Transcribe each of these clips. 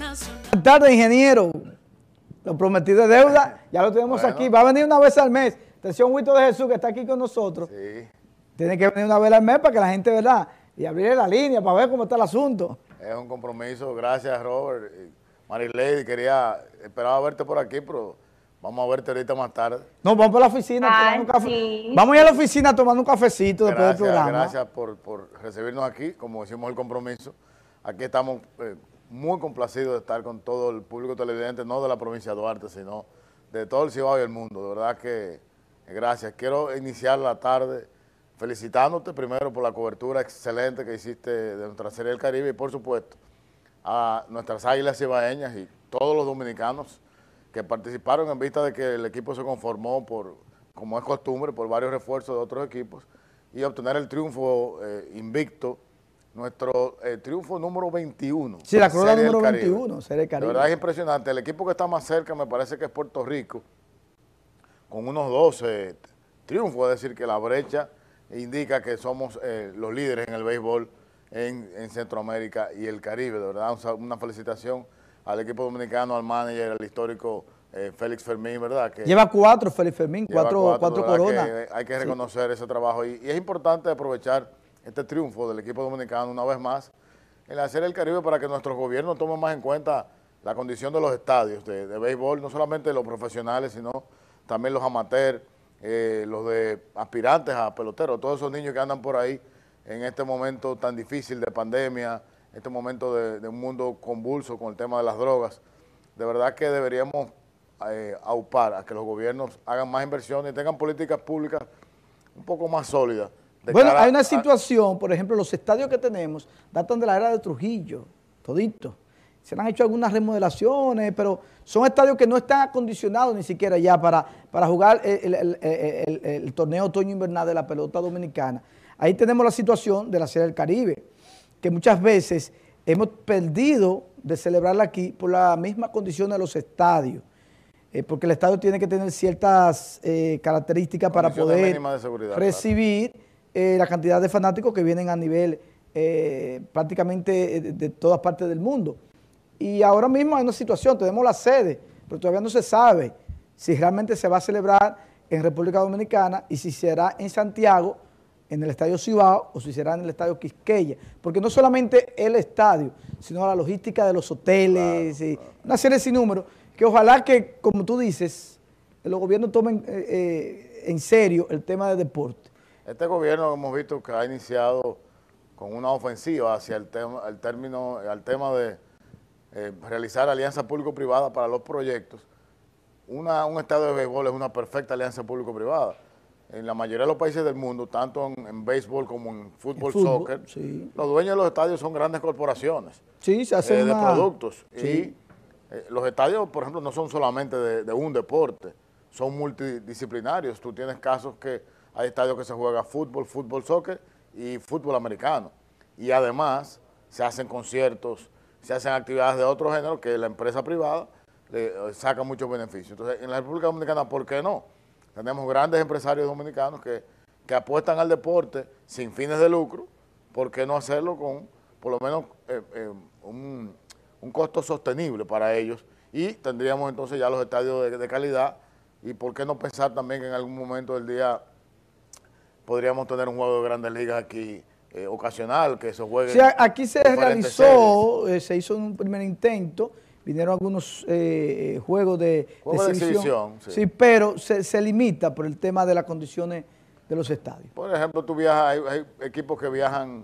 Buenas tardes, ingeniero. Lo prometí de deuda, ya lo tenemos aquí. Va a venir una vez al mes. Atención, Huito de Jesús, que está aquí con nosotros. Sí. Tiene que venir una vez al mes para que la gente, ¿verdad? Y abrir la línea para ver cómo está el asunto. Es un compromiso. Gracias, Robert. Marilady, quería, esperaba verte por aquí, pero vamos a verte ahorita más tarde. No, vamos a la oficina. un Vamos a ir a la oficina tomando un cafecito después del programa. Gracias por, recibirnos aquí, como hicimos el compromiso. Aquí estamos eh, muy complacido de estar con todo el público televidente, no de la provincia de Duarte, sino de todo el Cibao y el mundo. De verdad que gracias. Quiero iniciar la tarde felicitándote primero por la cobertura excelente que hiciste de nuestra Serie del Caribe y por supuesto a nuestras águilas cibaeñas y todos los dominicanos que participaron en vista de que el equipo se conformó por, como es costumbre, por varios refuerzos de otros equipos y obtener el triunfo eh, invicto nuestro eh, triunfo número 21. Sí, la corona número 21, Serie Caribe. La verdad es impresionante. El equipo que está más cerca me parece que es Puerto Rico, con unos 12 triunfos, es decir, que la brecha indica que somos eh, los líderes en el béisbol en, Centroamérica y el Caribe. De verdad, una felicitación al equipo dominicano, al manager, al histórico eh, Félix Fermín, ¿verdad? Que lleva cuatro, Félix Fermín, cuatro, cuatro, coronas. hay que reconocer ese trabajo y es importante aprovechar este triunfo del equipo dominicano una vez más en hacer el Caribe para que nuestro gobierno tome más en cuenta la condición de los estadios de, béisbol, no solamente los profesionales, sino también los amateurs, eh, los de aspirantes a peloteros, todos esos niños que andan por ahí en este momento tan difícil de pandemia, este momento de, un mundo convulso con el tema de las drogas. De verdad que deberíamos eh, aupar a que los gobiernos hagan más inversiones y tengan políticas públicas un poco más sólidas bueno, hay una situación, por ejemplo, los estadios que tenemos datan de la era de Trujillo, todito. Se han hecho algunas remodelaciones, pero son estadios que no están acondicionados ni siquiera ya para, para jugar el, torneo otoño-invernal de la pelota dominicana. Ahí tenemos la situación de la Serie del Caribe, que muchas veces hemos perdido de celebrarla aquí por la misma condición de los estadios. Eh, porque el estadio tiene que tener ciertas eh, características para poder recibir eh, la cantidad de fanáticos que vienen a nivel eh, prácticamente eh, de, todas partes del mundo. Y ahora mismo hay una situación, tenemos la sede, pero todavía no se sabe si realmente se va a celebrar en República Dominicana y si será en Santiago, en el Estadio Cibao o si será en el Estadio Quisqueya. Porque no solamente el estadio, sino la logística de los hoteles, una serie sin número, que ojalá que, como tú dices, los gobiernos tomen en serio el tema de deporte este gobierno hemos visto que ha iniciado con una ofensiva hacia el, tema, el término, al tema de eh, realizar alianza público-privada para los proyectos. un estadio de béisbol es una perfecta alianza público-privada. En la mayoría de los países del mundo, tanto en, béisbol como en fútbol, soccer, los dueños de los estadios son grandes corporaciones sí, se hacen eh, de productos. Y eh, los estadios, por ejemplo, no son solamente de un deporte, son multidisciplinarios. Tú tienes casos que hay estadios que se juega fútbol, fútbol, soccer y fútbol americano. Y además se hacen conciertos, se hacen actividades de otro género que la empresa privada le eh, saca muchos beneficios. Entonces, en la República Dominicana, ¿por qué no? Tenemos grandes empresarios dominicanos que, apuestan al deporte sin fines de lucro, ¿por qué no hacerlo con por lo menos eh, eh, un, costo sostenible para ellos? Y tendríamos entonces ya los estadios de, de calidad y por qué no pensar también que en algún momento del día podríamos tener un juego de grandes ligas aquí eh, ocasional, que eso juegue. O aquí se realizó, eh, se hizo un primer intento, vinieron algunos eh, juegos de, exhibición. sí. pero se, limita por el tema de las condiciones de los estadios. Por ejemplo, tú viajas, hay, equipos que viajan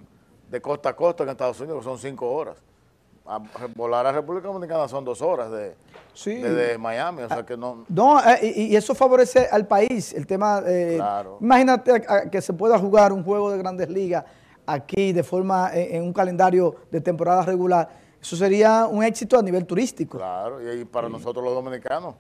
de costa a costa en Estados Unidos, son cinco horas a volar a República Dominicana son dos horas de, Miami, o sea que no... No, eh, y, eso favorece al país, el tema... Eh, Imagínate que se pueda jugar un juego de grandes ligas aquí de forma, eh, en, un calendario de temporada regular, eso sería un éxito a nivel turístico. Claro, y, para nosotros los dominicanos,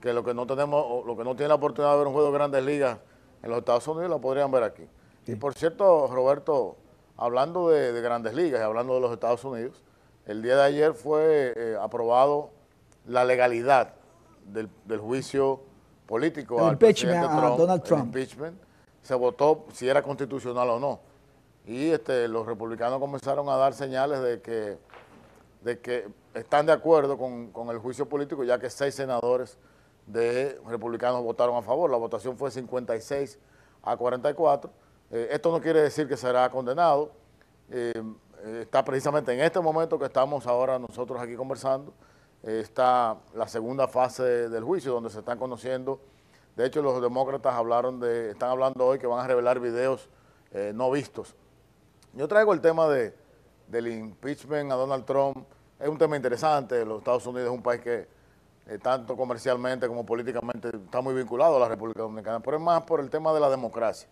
que lo que no tenemos, lo que no tiene la oportunidad de ver un juego de grandes ligas en los Estados Unidos, lo podrían ver aquí. Y por cierto, Roberto, hablando de grandes ligas y hablando de los Estados Unidos, el día de ayer fue eh, aprobado la legalidad del, juicio político al presidente Trump, Donald Trump. El impeachment. Se votó si era constitucional o no. Y este, los republicanos comenzaron a dar señales de que, están de acuerdo con, el juicio político, ya que seis senadores de republicanos votaron a favor. La votación fue 56 a 44. Eh, esto no quiere decir que será condenado. Eh, está precisamente en este momento que estamos ahora nosotros aquí conversando, está la segunda fase del juicio donde se están conociendo, de hecho los demócratas hablaron de, están hablando hoy que van a revelar videos eh, no vistos. Yo traigo el tema de, del impeachment a Donald Trump, es un tema interesante, los Estados Unidos es un país que eh, tanto comercialmente como políticamente está muy vinculado a la República Dominicana, pero es más por el tema de la democracia.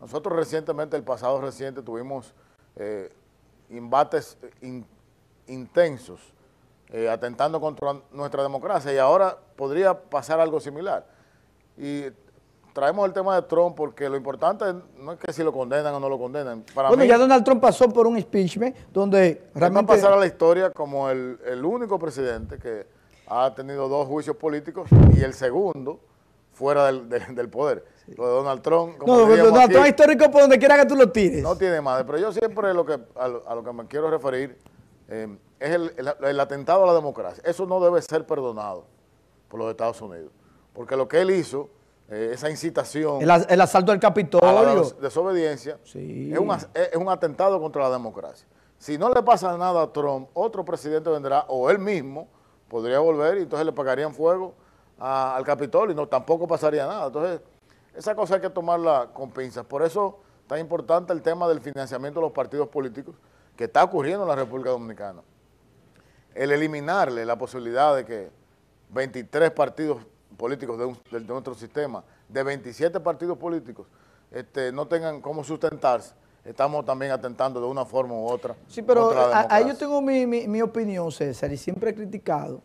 Nosotros recientemente, el pasado reciente, tuvimos eh, embates intensos, eh, atentando contra nuestra democracia y ahora podría pasar algo similar. Y traemos el tema de Trump porque lo importante no es que si lo condenan o no lo condenan. Para bueno, ya Donald Trump pasó por un impeachment donde realmente... Va a pasar a la historia como el, el único presidente que ha tenido dos juicios políticos y el segundo fuera del, del poder. Lo de Donald Trump. no, Donald Trump es histórico por donde quiera que tú lo tires. No tiene madre, pero yo siempre lo que, a, lo, que me quiero referir eh, es el, atentado a la democracia. Eso no debe ser perdonado por los Estados Unidos. Porque lo que él hizo, eh, esa incitación... El, asalto al Capitolio. A desobediencia. Es, un atentado contra la democracia. Si no le pasa nada a Trump, otro presidente vendrá, o él mismo, podría volver y entonces le pagarían fuego al Capitolio y no, tampoco pasaría nada. Entonces esa cosa hay que tomarla con pinzas. Por eso tan importante el tema del financiamiento de los partidos políticos que está ocurriendo en la República Dominicana. El eliminarle la posibilidad de que 23 partidos políticos de, nuestro sistema, de 27 partidos políticos, este, no tengan cómo sustentarse, estamos también atentando de una forma u otra. Sí, pero ahí yo tengo mi, mi, opinión, César, y siempre he criticado,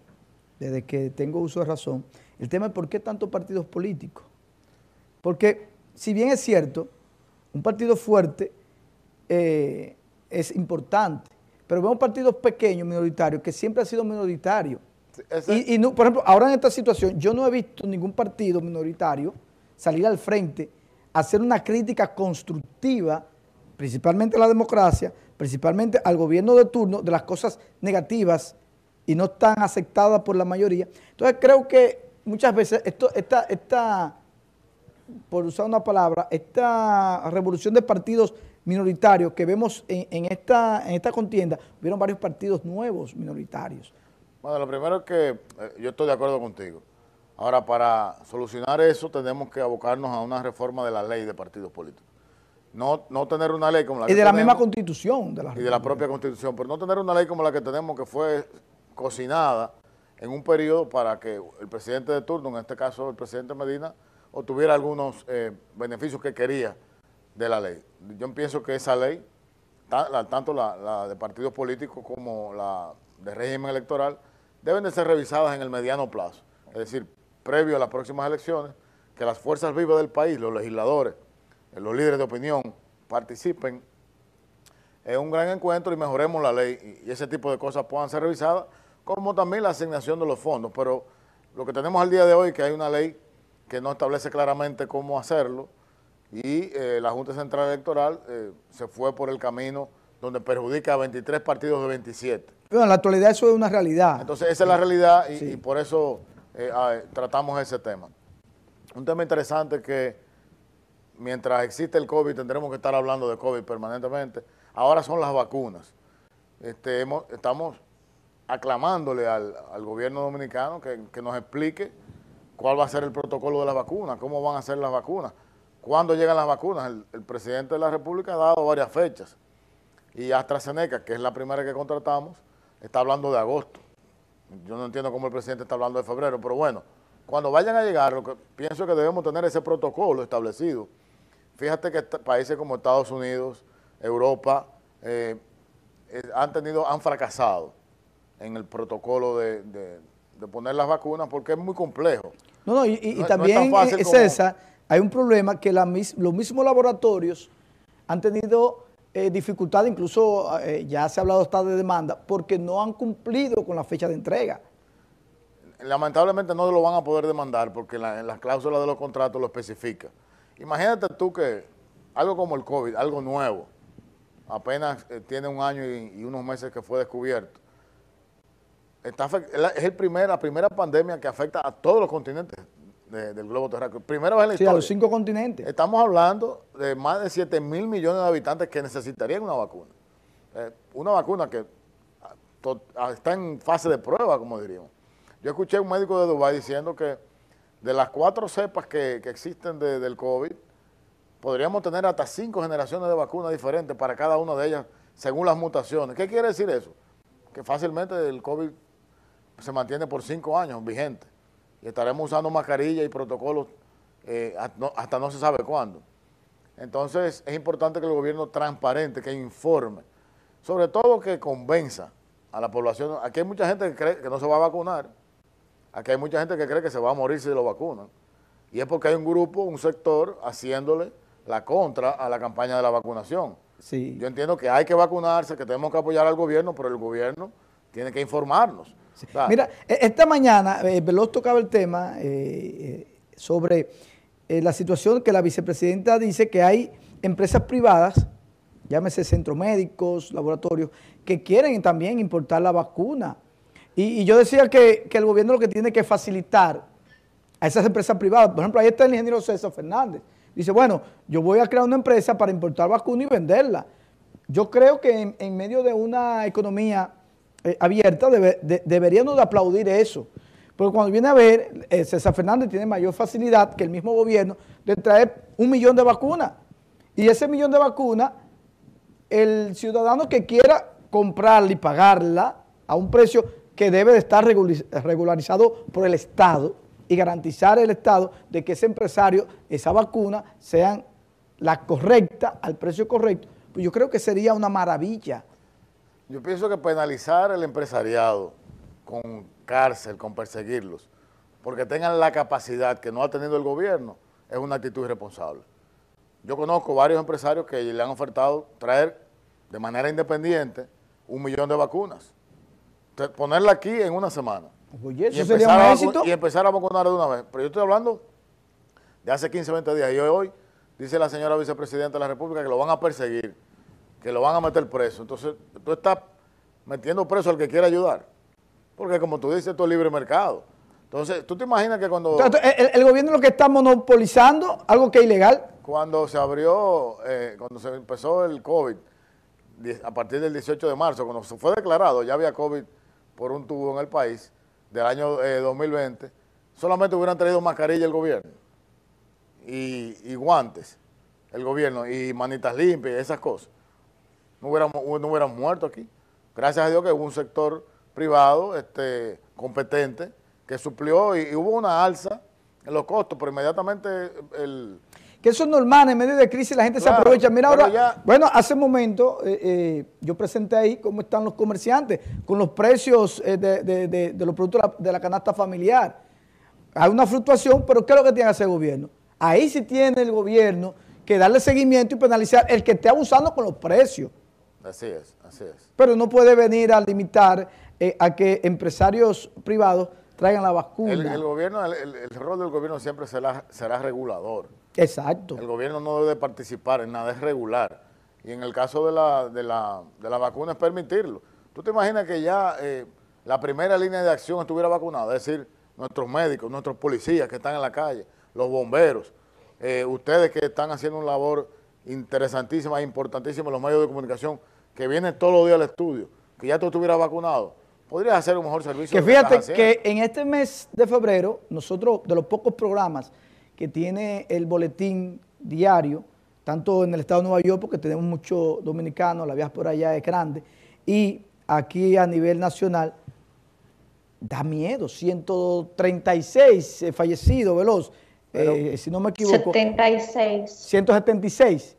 desde que tengo uso de razón, el tema de por qué tantos partidos políticos. Porque si bien es cierto, un partido fuerte eh, es importante, pero vemos partidos pequeños, minoritarios, que siempre ha sido minoritario. Y, por ejemplo, ahora en esta situación, yo no he visto ningún partido minoritario salir al frente, hacer una crítica constructiva, principalmente a la democracia, principalmente al gobierno de turno, de las cosas negativas y no tan aceptadas por la mayoría. Entonces creo que muchas veces esto, está... esta por usar una palabra, esta revolución de partidos minoritarios que vemos en, esta, en esta contienda, vieron varios partidos nuevos minoritarios. Bueno, lo primero es que eh, yo estoy de acuerdo contigo. Ahora, para solucionar eso, tenemos que abocarnos a una reforma de la ley de partidos políticos. No, no tener una ley como la y que Y de la misma constitución. De la y de la propia constitución, pero no tener una ley como la que tenemos que fue cocinada en un periodo para que el presidente de turno, en este caso el presidente Medina, tuviera algunos eh, beneficios que quería de la ley. Yo pienso que esa ley, tanto la, la de partidos políticos como la de régimen electoral, deben de ser revisadas en el mediano plazo. Es decir, previo a las próximas elecciones, que las fuerzas vivas del país, los legisladores, eh, los líderes de opinión, participen en un gran encuentro y mejoremos la ley y ese tipo de cosas puedan ser revisadas, como también la asignación de los fondos. Pero lo que tenemos al día de hoy es que hay una ley que no establece claramente cómo hacerlo y eh, la Junta Central Electoral eh, se fue por el camino donde perjudica a 23 partidos de 27. Pero en la actualidad eso es una realidad. Entonces esa es la realidad y, por eso eh, ah, tratamos ese tema. Un tema interesante que mientras existe el COVID tendremos que estar hablando de COVID permanentemente. Ahora son las vacunas. Este, estamos aclamándole al, gobierno dominicano que nos explique cuál va a ser el protocolo de la vacuna, cómo van a ser las vacunas, cuándo llegan las vacunas. El, presidente de la República ha dado varias fechas y AstraZeneca, que es la primera que contratamos, está hablando de agosto. Yo no entiendo cómo el presidente está hablando de febrero, pero bueno, cuando vayan a llegar, lo pienso que debemos tener ese protocolo establecido. Fíjate que países como Estados Unidos, Europa, eh, eh, han tenido, han fracasado en el protocolo de poner las vacunas porque es muy complejo. No, no, y, también, e, César, hay un problema que los mismos laboratorios han tenido eh, dificultad, incluso eh, ya se ha hablado hasta de demanda, porque no han cumplido con la fecha de entrega. Lamentablemente no lo van a poder demandar porque la, las cláusulas de los contratos lo especifica. Imagínate tú que algo como el COVID, algo nuevo, apenas eh, tiene un año y unos meses que fue descubierto, es la primera pandemia que afecta a todos los continentes del globo terráqueo. Primero es en sí, los cinco continentes. Estamos hablando de más de 7 mil millones de habitantes que necesitarían una vacuna. Eh, una vacuna que ah, ah, está en fase de prueba, como diríamos. Yo escuché a un médico de Dubái diciendo que de las cuatro cepas que, que existen del COVID, podríamos tener hasta cinco generaciones de vacunas diferentes para cada una de ellas, según las mutaciones. ¿Qué quiere decir eso? Que fácilmente el COVID se mantiene por cinco años vigente y estaremos usando mascarillas y protocolos eh, hasta, no, se sabe cuándo. Entonces es importante que el gobierno transparente, que informe, sobre todo que convenza a la población. Aquí hay mucha gente que cree que no se va a vacunar, aquí hay mucha gente que cree que se va a morir si lo vacunan. Y es porque hay un grupo, un sector, haciéndole la contra a la campaña de la vacunación. Sí. Yo entiendo que hay que vacunarse, que tenemos que apoyar al gobierno, pero el gobierno tiene que informarnos. Mira, e-, esta mañana eh, Veloz tocaba el tema eh, eh, sobre la situación que la vicepresidenta dice que hay empresas privadas, llámese centros médicos, laboratorios, que quieren también importar la vacuna. Y, yo decía que, el gobierno lo que tiene que facilitar a esas empresas privadas, por ejemplo, ahí está el ingeniero César Fernández, dice, bueno, yo voy a crear una empresa para importar vacuna y venderla. Yo creo que en medio de una economía eh, abierta, deberíamos de aplaudir eso. Porque cuando viene a ver, eh, César Fernández tiene mayor facilidad que el mismo gobierno de traer un millón de vacunas. Y ese millón de vacunas, el ciudadano que quiera comprarla y pagarla a un precio que debe de estar regularizado por el Estado y garantizar el Estado de que ese empresario, esa vacuna, sean la correcta, al precio correcto, pues yo creo que sería una maravilla yo pienso que penalizar al empresariado con cárcel, con perseguirlos, porque tengan la capacidad que no ha tenido el gobierno, es una actitud irresponsable. Yo conozco varios empresarios que le han ofertado traer de manera independiente un millón de vacunas. ponerla aquí en una semana. Pues, y, empezar y empezar a vacunar de una vez. Pero yo estoy hablando de hace 15, 20 días. Y hoy dice la señora vicepresidenta de la República que lo van a perseguir que lo van a meter preso. Entonces, tú estás metiendo preso al que quiere ayudar. Porque como tú dices, esto es libre mercado. Entonces, ¿tú te imaginas que cuando... el, el, gobierno lo que está monopolizando, algo que es ilegal. Cuando se abrió, eh, cuando se empezó el COVID, a partir del 18 de marzo, cuando se fue declarado, ya había COVID por un tubo en el país, del año 2020, eh, solamente hubieran traído mascarilla el gobierno y, y guantes, el gobierno, y manitas limpias, esas cosas no hubieran, muerto aquí. Gracias a Dios que hubo un sector privado este, competente que suplió y, hubo una alza en los costos, pero inmediatamente el... Que eso es normal, en medio de crisis la gente se aprovecha. Mira ahora, bueno, hace un momento eh, eh, yo presenté ahí cómo están los comerciantes con los precios eh, de, los productos de la canasta familiar. Hay una fluctuación, pero ¿qué es lo que tiene que hacer el gobierno? Ahí sí tiene el gobierno que darle seguimiento y penalizar el que esté abusando con los precios. Así es, así es. Pero no puede venir a limitar eh, a que empresarios privados traigan la vacuna. El, gobierno, el, rol del gobierno siempre será, será regulador. Exacto. El gobierno no debe participar en nada, es regular. Y en el caso de la, de la, de vacuna es permitirlo. ¿Tú te imaginas que ya eh, la primera línea de acción estuviera vacunada? Es decir, nuestros médicos, nuestros policías que están en la calle, los bomberos, eh, ustedes que están haciendo un labor interesantísimas, importantísimas, los medios de comunicación que vienen todos los días al estudio, que ya tú estuvieras vacunado, podrías hacer un mejor servicio. Que fíjate que, en este mes de febrero, nosotros, de los pocos programas que tiene el boletín diario, tanto en el estado de Nueva York, porque tenemos muchos dominicanos, la por allá es grande, y aquí a nivel nacional, da miedo, 136 eh, fallecidos, veloz, eh, si no me equivoco. 76. 176.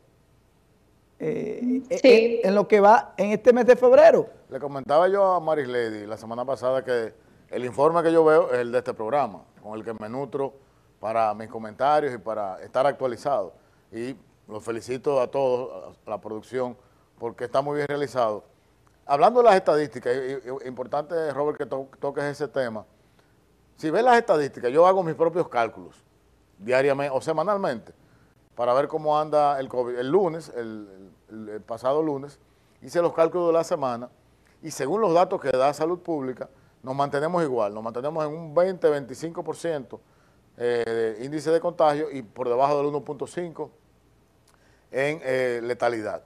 Eh, eh, sí. Eh, en, lo que va en este mes de febrero. Le comentaba yo a Maris Lady la semana pasada que el informe que yo veo es el de este programa, con el que me nutro para mis comentarios y para estar actualizado. Y los felicito a todos, a la producción, porque está muy bien realizado. Hablando de las estadísticas, importante, Robert, que toques ese tema. Si ves las estadísticas, yo hago mis propios cálculos diariamente o semanalmente para ver cómo anda el COVID. El lunes, el, pasado lunes, hice los cálculos de la semana y según los datos que da Salud Pública, nos mantenemos igual, nos mantenemos en un 20-25% eh, de índice de contagio y por debajo del 1.5% en eh, letalidad.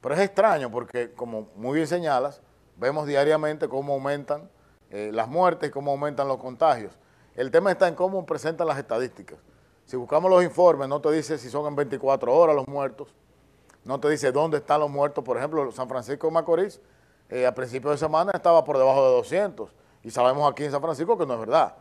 Pero es extraño porque, como muy bien señalas, vemos diariamente cómo aumentan eh, las muertes cómo aumentan los contagios. El tema está en cómo presentan las estadísticas. Si buscamos los informes, no te dice si son en 24 horas los muertos, no te dice dónde están los muertos. Por ejemplo, San Francisco de Macorís, eh, a principios de semana estaba por debajo de 200. Y sabemos aquí en San Francisco que no es verdad.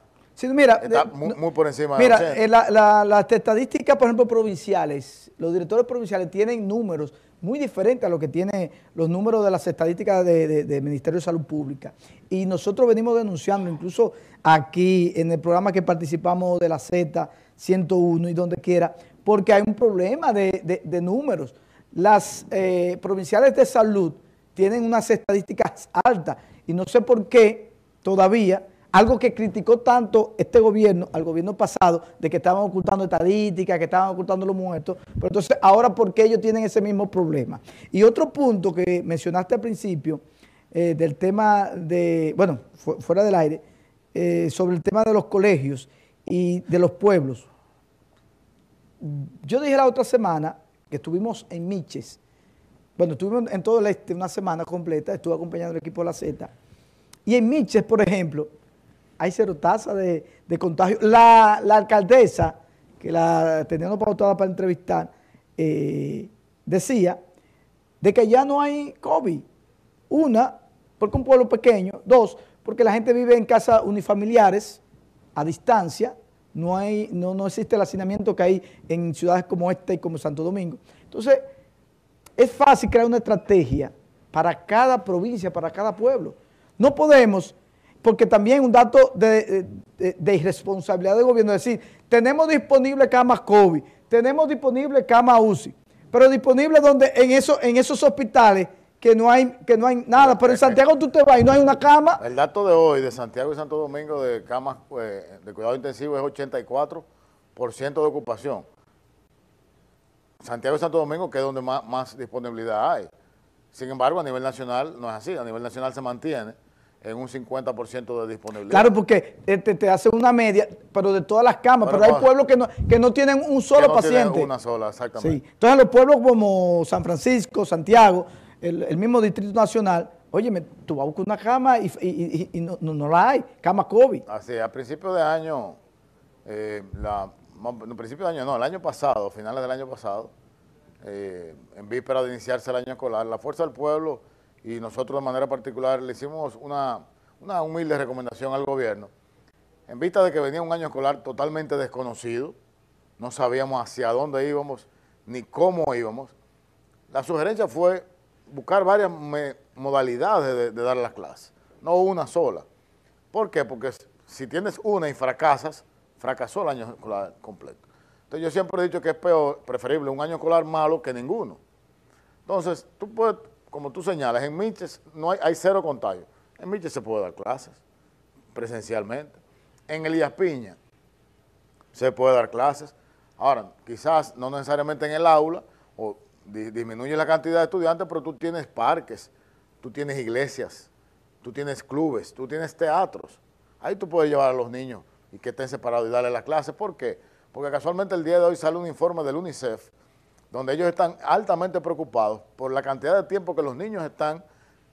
mira, Está eh, muy, por encima mira, de eh, la, la, las estadísticas, por ejemplo, provinciales, los directores provinciales tienen números muy diferentes a lo que tienen los números de las estadísticas del Ministerio de Salud Pública. Y nosotros venimos denunciando, incluso aquí en el programa que participamos de la Z, 101 y donde quiera, porque hay un problema de, de, números. Las eh, provinciales de salud tienen unas estadísticas altas y no sé por qué todavía, algo que criticó tanto este gobierno, al gobierno pasado, de que estaban ocultando estadísticas, que estaban ocultando los muertos, pero entonces ahora por qué ellos tienen ese mismo problema. Y otro punto que mencionaste al principio, eh, del tema de, bueno, fuera del aire, eh, sobre el tema de los colegios y de los pueblos. Yo dije la otra semana que estuvimos en Miches, bueno, estuvimos en todo el este una semana completa, estuve acompañando al equipo de la Z, y en Miches, por ejemplo, hay cero tasa de, contagio. La, alcaldesa, que la teníamos pautada para entrevistar, eh, decía de que ya no hay COVID. Una, porque un pueblo pequeño. Dos, porque la gente vive en casas unifamiliares a distancia. No, hay, no, no existe el hacinamiento que hay en ciudades como esta y como Santo Domingo. Entonces, es fácil crear una estrategia para cada provincia, para cada pueblo. No podemos, porque también un dato de, irresponsabilidad del gobierno decir, tenemos disponible camas COVID, tenemos disponible camas UCI, pero disponible donde en, en esos hospitales que no hay, que no hay nada. Pero en Santiago tú te vas y no hay una cama. El dato de hoy de Santiago y Santo Domingo de camas pues, de cuidado intensivo es 84% de ocupación. Santiago y Santo Domingo, que es donde más, más, disponibilidad hay. Sin embargo, a nivel nacional no es así. A nivel nacional se mantiene en un 50% de disponibilidad. Claro, porque te, este, te hace una media, pero de todas las camas. pero hay pueblos que no, que no tienen un solo que no paciente. Tienen una sola, exactamente. Entonces, los pueblos como San Francisco, Santiago, el, mismo Distrito Nacional, oye, tú vas a una cama y, no, no, la hay, cama COVID. Así, a principios de año, eh, no, principio de año no, el año pasado, finales del año pasado, eh, en víspera de iniciarse el año escolar, la Fuerza del Pueblo y nosotros de manera particular le hicimos una, una humilde recomendación al gobierno, en vista de que venía un año escolar totalmente desconocido, no sabíamos hacia dónde íbamos ni cómo íbamos, la sugerencia fue buscar varias modalidades de, dar las clases, no una sola. ¿Por qué? Porque si tienes una y fracasas, fracasó el año escolar completo. Entonces yo siempre he dicho que es peor, preferible un año escolar malo que ninguno. Entonces, tú puedes, como tú señalas, en Miches no hay, cero contagio. En Miches se puede dar clases presencialmente. En Elías Piña se puede dar clases. Ahora, quizás no necesariamente en el aula, o disminuye la cantidad de estudiantes, pero tú tienes parques, tú tienes iglesias, tú tienes clubes, tú tienes teatros. Ahí tú puedes llevar a los niños y que estén separados y darle la clase. ¿Por qué? Porque casualmente el día de hoy sale un informe del UNICEF donde ellos están altamente preocupados por la cantidad de tiempo que los niños están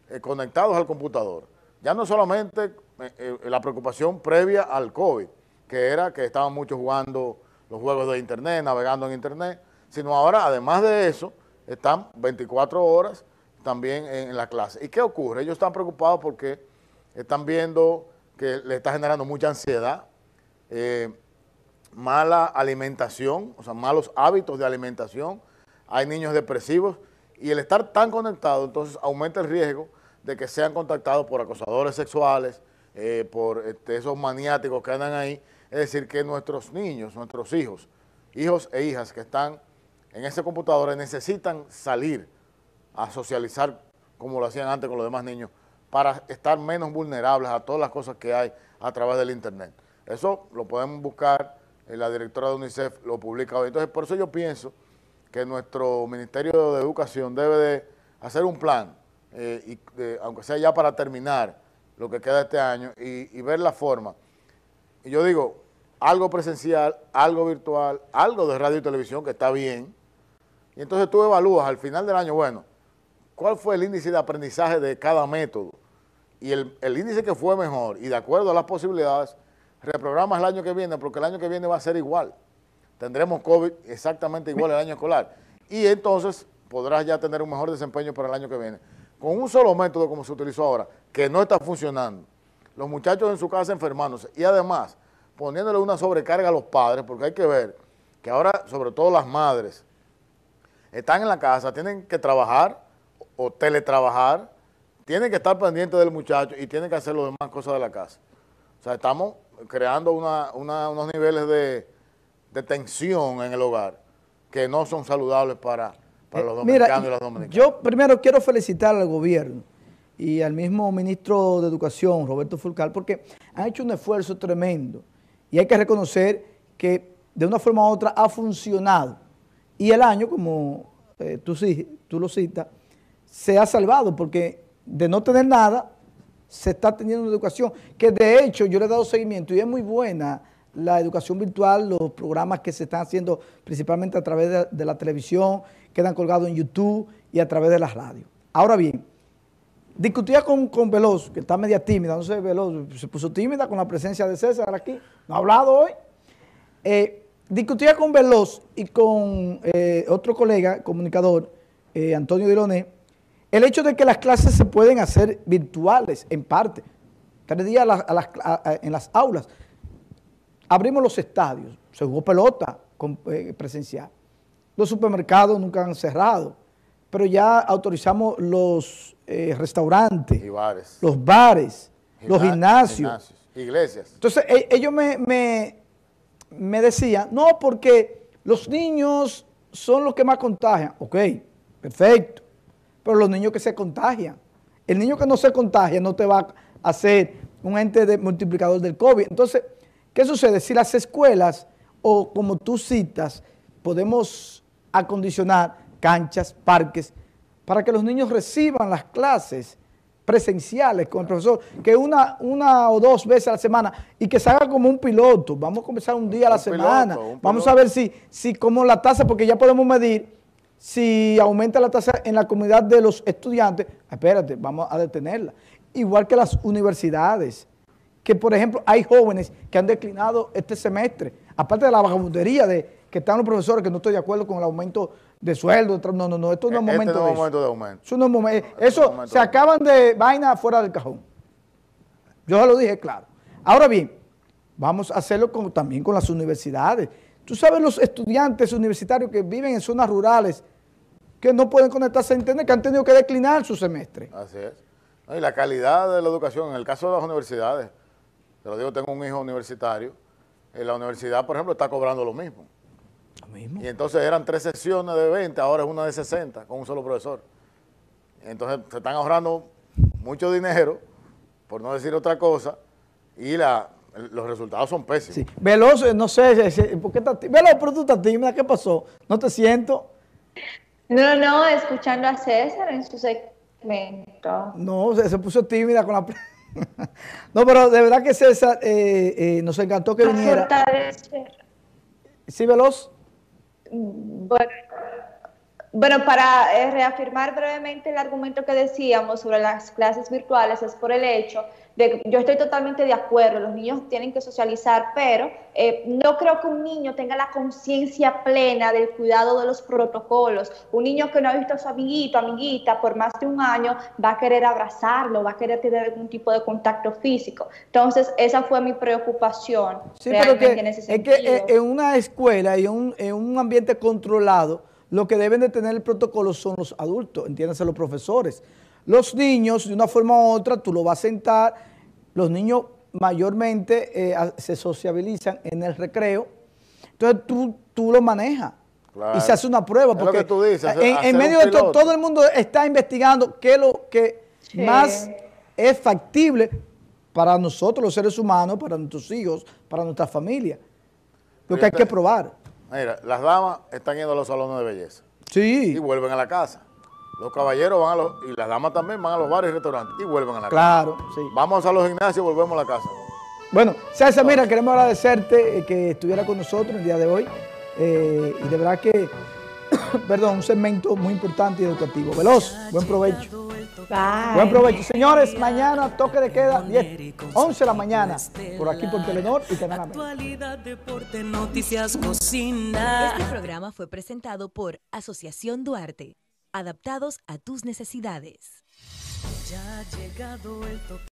eh, conectados al computador. Ya no solamente eh, eh, la preocupación previa al COVID, que era que estaban muchos jugando los juegos de internet, navegando en internet, sino ahora, además de eso, están 24 horas también en, la clase. ¿Y qué ocurre? Ellos están preocupados porque están viendo que le está generando mucha ansiedad, eh, mala alimentación, o sea, malos hábitos de alimentación, hay niños depresivos y el estar tan conectado entonces aumenta el riesgo de que sean contactados por acosadores sexuales, eh, por este, esos maniáticos que andan ahí, es decir, que nuestros niños, nuestros hijos, hijos e hijas que están en ese computador necesitan salir a socializar como lo hacían antes con los demás niños para estar menos vulnerables a todas las cosas que hay a través del Internet. Eso lo podemos buscar, eh, la directora de UNICEF lo publica hoy. Entonces, por eso yo pienso que nuestro Ministerio de Educación debe de hacer un plan, eh, y, aunque sea ya para terminar lo que queda este año, y ver la forma. Y yo digo, algo presencial, algo virtual, algo de radio y televisión, que está bien, y entonces tú evalúas al final del año, bueno, ¿cuál fue el índice de aprendizaje de cada método? Y el, índice que fue mejor, y de acuerdo a las posibilidades, reprogramas el año que viene, porque el año que viene va a ser igual. Tendremos COVID exactamente igual el año escolar. Y entonces podrás ya tener un mejor desempeño para el año que viene. Con un solo método como se utilizó ahora, que no está funcionando, los muchachos en su casa enfermándose y además poniéndole una sobrecarga a los padres, porque hay que ver que ahora, sobre todo las madres, están en la casa, tienen que trabajar o teletrabajar, tienen que estar pendientes del muchacho y tienen que hacer las demás cosas de la casa. O sea, estamos creando unos niveles de, tensión en el hogar que no son saludables para, los eh, dominicanos y las dominicanas. Yo primero quiero felicitar al gobierno y al mismo ministro de Educación, Roberto Fulcal, porque han hecho un esfuerzo tremendo y hay que reconocer que de una forma u otra ha funcionado y el año, como eh, tú, tú lo citas, se ha salvado porque de no tener nada, se está teniendo una educación que de hecho yo le he dado seguimiento y es muy buena la educación virtual, los programas que se están haciendo principalmente a través de, la televisión, quedan colgados en YouTube y a través de las radios. Ahora bien, discutía con, Veloz, que está media tímida, no sé, Veloz se puso tímida con la presencia de César aquí, no ha hablado hoy. Eh, Discutía con Veloz y con eh, otro colega, comunicador, eh, Antonio Dironé, el hecho de que las clases se pueden hacer virtuales, en parte. Tres días en las aulas. Abrimos los estadios, se jugó pelota eh, presencial. Los supermercados nunca han cerrado, pero ya autorizamos los restaurantes, y bares. los bares, los gimnasios. gimnasios. Iglesias. Entonces, e, ellos me me decía, no, porque los niños son los que más contagian. Ok, perfecto. Pero los niños que se contagian. El niño que no se contagia no te va a hacer un ente de multiplicador del COVID. Entonces, ¿qué sucede? Si las escuelas, o como tú citas, podemos acondicionar canchas, parques, para que los niños reciban las clases presenciales con el profesor, que una, una o dos veces a la semana y que se haga como un piloto. Vamos a comenzar un día a la semana. Vamos a ver si, si como la tasa, porque ya podemos medir si aumenta la tasa en la comunidad de los estudiantes, espérate, vamos a detenerla. Igual que las universidades, que por ejemplo hay jóvenes que han declinado este semestre, aparte de la vagabundería de que están los profesores, que no estoy de acuerdo con el aumento de sueldo. No, no, no, esto no es este momento, de, aumento. Eso, se acaban de vaina fuera del cajón. Yo ya lo dije claro. Ahora bien, vamos a hacerlo también con las universidades. Tú sabes los estudiantes universitarios que viven en zonas rurales que no pueden conectarse a internet, que han tenido que declinar su semestre. Así es. y la calidad de la educación, en el caso de las universidades, te lo digo, tengo un hijo universitario, en la universidad, por ejemplo, está cobrando lo mismo. Y entonces eran tres sesiones de 20, ahora es una de 60 con un solo profesor. Entonces se están ahorrando mucho dinero, por no decir otra cosa, y la, los resultados son pésimos. Veloz, eh, no sé, eh, eh, ¿por qué estás Veloz, pero tú estás tímida, ¿qué pasó? ¿No te siento? No, no, escuchando a César en su segmento. No, se, puso tímida con la... no, pero de verdad que César nos encantó que viniera. Sí, Veloz. but Bueno, para eh, reafirmar brevemente el argumento que decíamos sobre las clases virtuales es por el hecho de que yo estoy totalmente de acuerdo, los niños tienen que socializar, pero eh, no creo que un niño tenga la conciencia plena del cuidado de los protocolos. Un niño que no ha visto a su amiguito, amiguita, por más de un año, va a querer abrazarlo, va a querer tener algún tipo de contacto físico. Entonces, esa fue mi preocupación. Sí, pero que, es que eh, en una escuela y un, en un ambiente controlado, lo que deben de tener el protocolo son los adultos, entiéndanse los profesores. Los niños, de una forma u otra, tú lo vas a sentar, los niños mayormente eh, se sociabilizan en el recreo, entonces tú, tú lo manejas. Y se hace una prueba, porque en, medio de todo, todo el mundo está investigando qué es lo que más es factible para nosotros los seres humanos, para nuestros hijos, para nuestra familia. Lo que hay que probar. Mira, las damas están yendo a los salones de belleza. Sí. Y vuelven a la casa. Los caballeros van a los, y las damas también van a los bares y restaurantes y vuelven a la casa. Claro, sí. Vamos a los gimnasios y volvemos a la casa. Bueno, César, mira, queremos agradecerte eh, que estuviera con nosotros el día de hoy. Eh, y de verdad que, perdón, un segmento muy importante y educativo. Veloz, buen provecho. Buen provecho. Señores, mañana toque de queda 10, 11 de la mañana por aquí por Telenor y Canal Actualidad, deporte, noticias, cocina. Este programa fue presentado por Asociación Duarte, adaptados a tus necesidades. Ya ha llegado el toque.